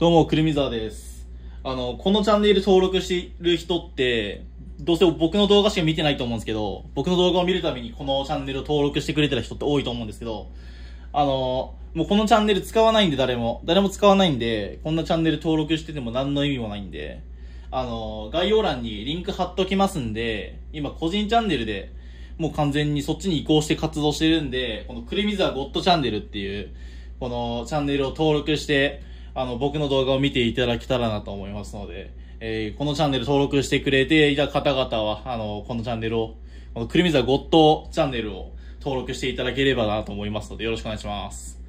どうも、くるみざわです。あの、このチャンネル登録してる人って、どうせ僕の動画しか見てないと思うんですけど、僕の動画を見るためにこのチャンネルを登録してくれてる人って多いと思うんですけど、あの、もうこのチャンネル使わないんで誰も、誰も使わないんで、こんなチャンネル登録してても何の意味もないんで、あの、概要欄にリンク貼っときますんで、今個人チャンネルで、もう完全にそっちに移行して活動してるんで、このくるみざわゴッドチャンネルっていう、このチャンネルを登録して、あの、僕の動画を見ていただけたらなと思いますので、えー、このチャンネル登録してくれていた方々は、あの、このチャンネルを、このクリミザゴッドチャンネルを登録していただければなと思いますので、よろしくお願いします。